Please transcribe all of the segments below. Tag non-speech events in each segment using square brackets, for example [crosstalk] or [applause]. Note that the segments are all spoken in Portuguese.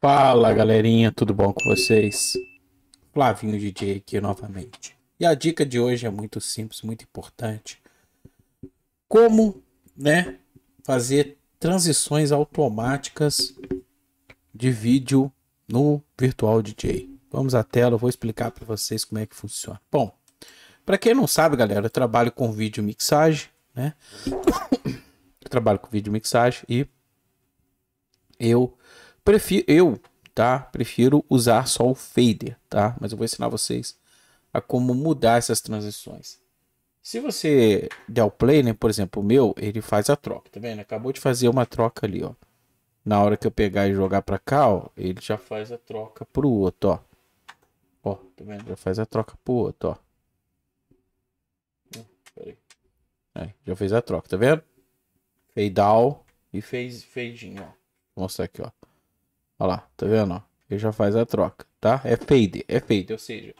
Fala galerinha, tudo bom com vocês? Flavinho DJ aqui novamente. E a dica de hoje é muito simples, muito importante. Como, né, fazer transições automáticas de vídeo no Virtual DJ. Vamos à tela, eu vou explicar para vocês como é que funciona. Bom, para quem não sabe, galera, eu trabalho com vídeo mixagem, né? [coughs] Eu trabalho com vídeo mixagem e eu prefiro, eu, tá? Prefiro usar só o fader, tá? Mas eu vou ensinar vocês a como mudar essas transições. Se você der o play, né, por exemplo, o meu, ele faz a troca, tá vendo? Acabou de fazer uma troca ali, ó. Na hora que eu pegar e jogar para cá, ó, ele já faz a troca pro outro, ó. Ó, tá vendo? Já faz a troca pro outro, ó. Peraí. É, já fez a troca, tá vendo? Fade out e fez fade in, ó. Vou mostrar aqui, ó. Olha lá, tá vendo? Ó? Ele já faz a troca, tá? É fade, é fade, ou seja,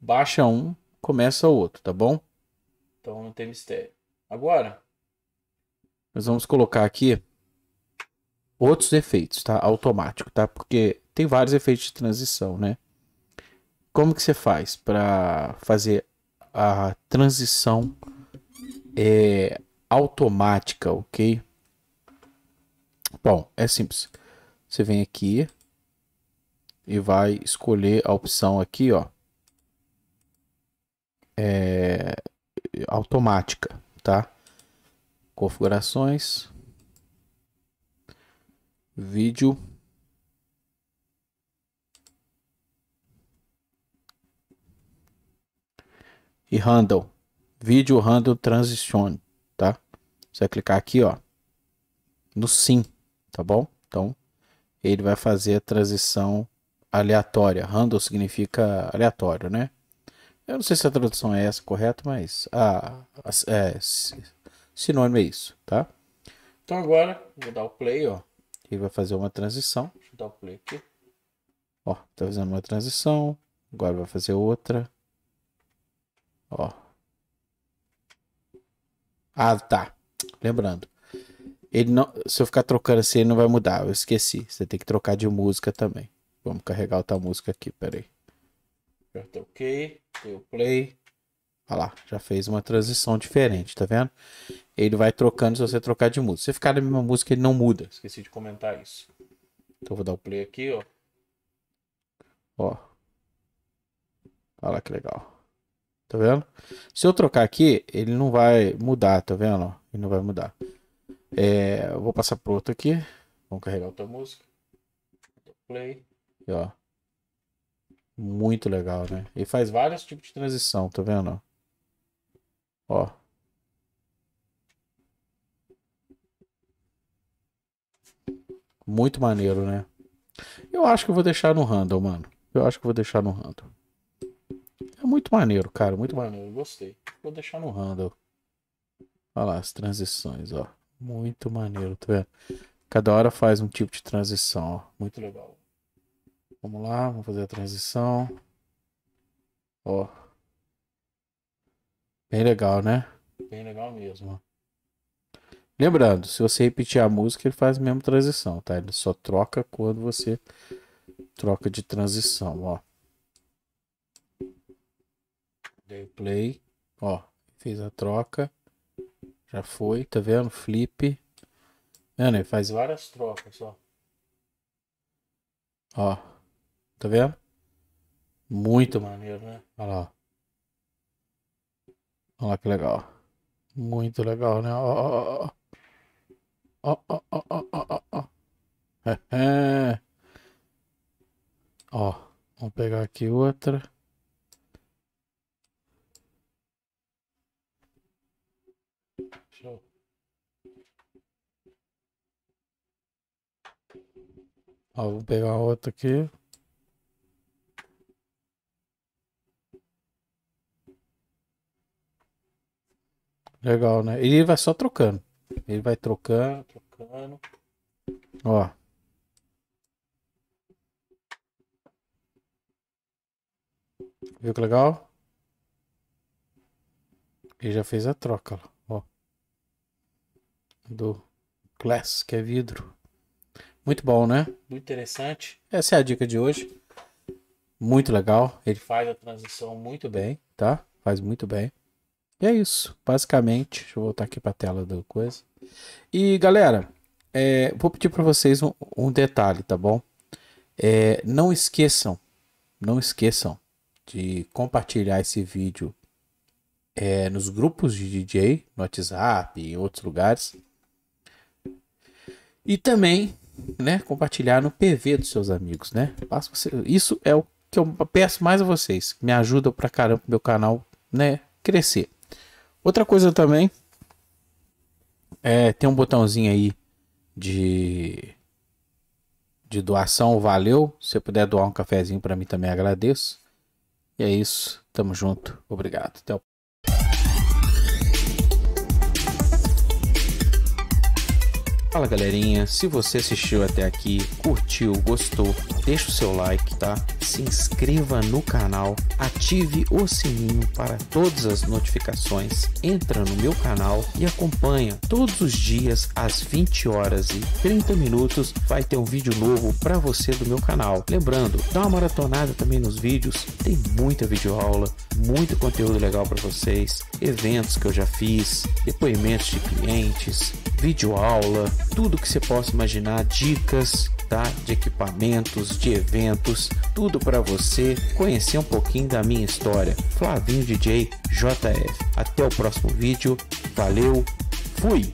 baixa um, começa o outro, tá bom? Então não tem mistério. Agora, nós vamos colocar aqui outros efeitos, tá? Automático, tá? Porque tem vários efeitos de transição, né? Como que você faz para fazer a transição é, automática, ok? Bom, é simples. Você vem aqui e vai escolher a opção aqui, ó. É, automática, tá? Configurações. Vídeo. E handle. Vídeo handle transition, tá? Você vai clicar aqui, ó. No sim tá bom? Então, ele vai fazer a transição aleatória. Random significa aleatório, né? Eu não sei se a tradução é essa correta, mas a, ah, a é, sinônimo é isso, tá? Então agora, vou dar o play, ó. Ele vai fazer uma transição. Deixa eu dar o play aqui. Ó, tá fazendo uma transição. Agora vai fazer outra. Ó. Ah, tá. Lembrando, ele não, se eu ficar trocando assim, ele não vai mudar. Eu esqueci. Você tem que trocar de música também. Vamos carregar outra música aqui, peraí. Já toquei, ok eu play. Olha lá, já fez uma transição diferente, tá vendo? Ele vai trocando se você trocar de música. Se ficar na mesma música, ele não muda. Esqueci de comentar isso. Então vou dar o play aqui, ó. Ó. Olha lá que legal. Tá vendo? Se eu trocar aqui, ele não vai mudar, tá vendo? Ele não vai mudar. É, vou passar pro outro aqui. Vamos carregar outra música. Play. E, ó. Muito legal, né? Ele faz vários tipos de transição, tá vendo? Ó. Muito maneiro, né? Eu acho que eu vou deixar no handle, mano. Eu acho que eu vou deixar no handle. É muito maneiro, cara. Muito maneiro. gostei. Vou deixar no handle. Olha lá as transições, ó. Muito maneiro, tá vendo? Cada hora faz um tipo de transição, ó. Muito legal. Vamos lá, vamos fazer a transição. Ó. Bem legal, né? Bem legal mesmo, Lembrando, se você repetir a música, ele faz a mesma transição, tá? Ele só troca quando você troca de transição, ó. Dei play, ó, fez a troca. Já foi, tá vendo? Flip. Mano, ele faz várias trocas, ó. Ó. Tá vendo? Muito maneiro, né? Olha lá. Olha lá que legal. Muito legal, né? Ó, ó, ó, ó. Ó, ó, ó, ó, ó. [laughs] Vamos pegar aqui outra. Ó, vou pegar outra aqui. Legal, né? E ele vai só trocando. Ele vai trocando, trocando. Ó. Viu que legal? Ele já fez a troca, do Glass, que é vidro. Muito bom, né? Muito interessante. Essa é a dica de hoje. Muito legal. Ele faz a transição muito bem, tá? Faz muito bem. E é isso, basicamente. Deixa eu voltar aqui para a tela do coisa. E galera, é, vou pedir para vocês um, um, detalhe, tá bom? É, não esqueçam, não esqueçam de compartilhar esse vídeo é, nos grupos de DJ, no WhatsApp e em outros lugares. E também, né, compartilhar no PV dos seus amigos, né? Isso é o que eu peço mais a vocês. Me ajuda pra caramba meu canal, né, crescer. Outra coisa também é tem um botãozinho aí de de doação, valeu. Se puder doar um cafezinho para mim também agradeço. E é isso, tamo junto. Obrigado. Até o Fala galerinha, se você assistiu até aqui, curtiu, gostou, deixa o seu like, tá? se inscreva no canal, ative o sininho para todas as notificações, entra no meu canal e acompanha todos os dias às 20 horas e 30 minutos vai ter um vídeo novo para você do meu canal. Lembrando, dá uma maratonada também nos vídeos, tem muita videoaula, muito conteúdo legal para vocês, eventos que eu já fiz, depoimentos de clientes, videoaula, tudo que você possa imaginar, dicas, tá? De equipamentos, de eventos, tudo para você conhecer um pouquinho da minha história. Flavinho DJ JF. Até o próximo vídeo. Valeu. Fui.